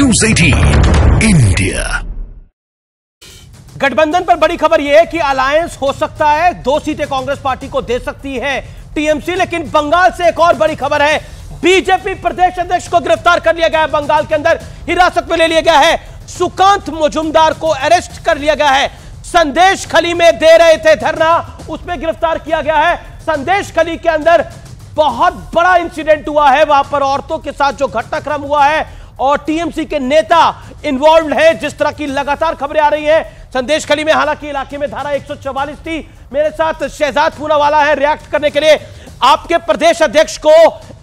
news India गठबंधन पर बड़ी खबर यह है कि अलायंस हो सकता है दो सीटें कांग्रेस पार्टी को दे सकती है टीएमसी लेकिन बंगाल से एक और बड़ी खबर है बीजेपी प्रदेश अध्यक्ष को गिरफ्तार कर लिया गया है बंगाल के अंदर हिरासत में ले लिया गया है सुकांत मजुमदार को अरेस्ट कर लिया गया है संदेश खली में दे रहे थे धरना उसमें गिरफ्तार किया गया है संदेश खली के अंदर बहुत बड़ा इंसिडेंट हुआ है वहां पर औरतों के साथ जो घटनाक्रम हुआ है और टीएमसी के नेता इन्वॉल्व है जिस तरह की लगातार खबरें आ रही है संदेश खली में हालांकि इलाके में धारा एक थी मेरे साथ शहजाद वाला है रिएक्ट करने के लिए आपके प्रदेश अध्यक्ष को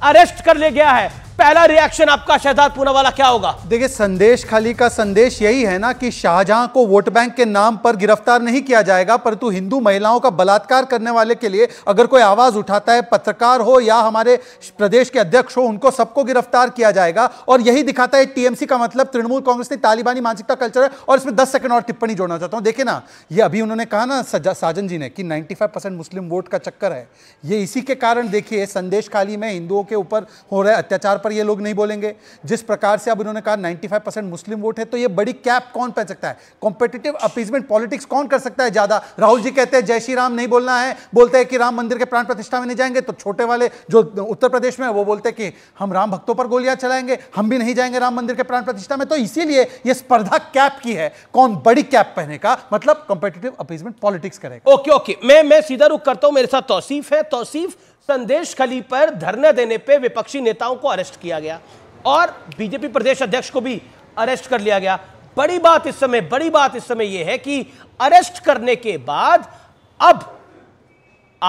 अरेस्ट कर लिया गया है पहला रिएक्शन आपका शहजाद पूना वाला क्या होगा देखिए संदेश खाली का संदेश यही है ना कि शाहजहां को वोट बैंक के नाम पर गिरफ्तार नहीं किया जाएगा परंतु हिंदू महिलाओं का बलात्कार करने वाले के लिए अगर कोई आवाज उठाता है पत्रकार हो या हमारे प्रदेश के अध्यक्ष हो उनको सबको गिरफ्तार किया जाएगा और यही दिखाता है टीएमसी का मतलब तृणमूल कांग्रेस ने तालिबानी मानसिकता कल्चर है और इसमें दस सेकंड और टिप्पणी जोड़ना चाहता हूं देखे ना ये अभी उन्होंने कहा ना साजन जी ने कि 95 मुस्लिम वोट का चक्कर है ये इसी के कारण देखिए संदेश खाली में हिंदुओं के ऊपर हो रहे अत्याचार पर पर ये लोग नहीं बोलेंगे जिस प्रकार से अब इन्होंने कहा 95 परसेंट मुस्लिम वोट है तो ये बड़ी कैप कौन पहन सकता है कॉम्पिटेटिव अपीजमेंट पॉलिटिक्स कौन कर सकता है ज़्यादा राहुल जी कहते हैं जय श्री राम नहीं बोलना है बोलते हैं कि राम मंदिर के प्राण प्रतिष्ठा में नहीं जाएंगे तो छोटे वाले जो उत्तर प्रदेश में वो बोलते कि हम राम भक्तों पर गोलियां चलाएंगे हम भी नहीं जाएंगे राम मंदिर के प्राण प्रतिष्ठा में तो इसीलिए यह स्पर्धा कैप की है कौन बड़ी कैप पहने का मतलब कॉम्पिटेटिव अपीजमेंट पॉलिटिक्स करेगा ओके ओके मैं मैं सीधा रुख करता हूं मेरे साथ तौसीफ है तौसीफ संदेश खली पर धरना देने पे विपक्षी नेताओं को अरेस्ट किया गया और बीजेपी प्रदेश अध्यक्ष को भी अरेस्ट कर लिया गया बड़ी बात इस समय बड़ी बात इस समय यह है कि अरेस्ट करने के बाद अब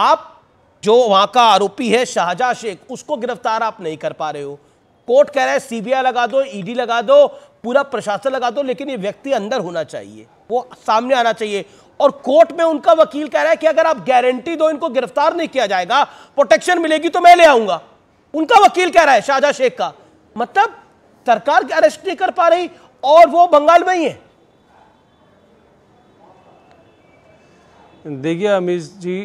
आप जो वहां का आरोपी है शाहजहा शेख उसको गिरफ्तार आप नहीं कर पा रहे हो कोर्ट कह रहा है सीबीआई लगा दो ईडी लगा दो पूरा प्रशासन लगा दो लेकिन ये व्यक्ति अंदर होना चाहिए वो सामने आना चाहिए और कोर्ट में उनका वकील कह रहा है कि अगर आप गारंटी दो इनको गिरफ्तार नहीं किया जाएगा प्रोटेक्शन मिलेगी तो मैं ले आऊंगा उनका वकील कह रहा है शाहजहा शेख का मतलब सरकार अरेस्ट नहीं कर पा रही और वो बंगाल में ही है देखिए अमीज जी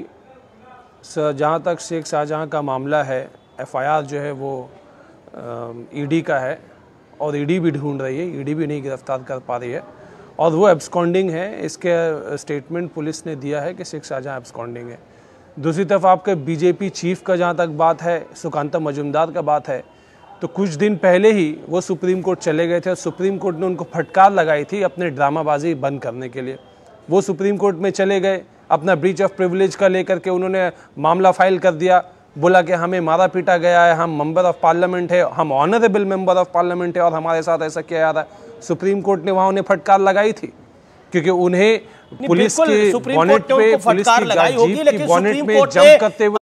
जहाँ तक शेख शाहजहाँ का मामला है एफआईआर जो है वो ईडी e का है और ईडी e भी ढूंढ रही है ईडी e भी नहीं गिरफ्तार कर पा रही है और वो एब्सकॉन्डिंग है इसके स्टेटमेंट पुलिस ने दिया है कि शेख शाहजहाँ एब्सकॉन्डिंग है दूसरी तरफ आपके बीजेपी चीफ का जहाँ तक बात है सुकांता मजुमदार का बात है तो कुछ दिन पहले ही वो सुप्रीम कोर्ट चले गए थे और सुप्रीम कोर्ट ने उनको फटकार लगाई थी अपने ड्रामाबाजी बंद करने के लिए वो सुप्रीम कोर्ट में चले गए अपना ब्रीच ऑफ प्रिविलेज का लेकर के उन्होंने मामला फाइल कर दिया बोला कि हमें मारा पीटा गया है हम मेंबर ऑफ पार्लियामेंट है हम ऑनरेबल मेंबर ऑफ पार्लियामेंट है और हमारे साथ ऐसा किया जा रहा है सुप्रीम कोर्ट ने वहाँ उन्हें फटकार लगाई थी क्योंकि उन्हें पुलिस के बॉनेट पे पुलिस की गाड़ी की बॉनेट में जम करते हुए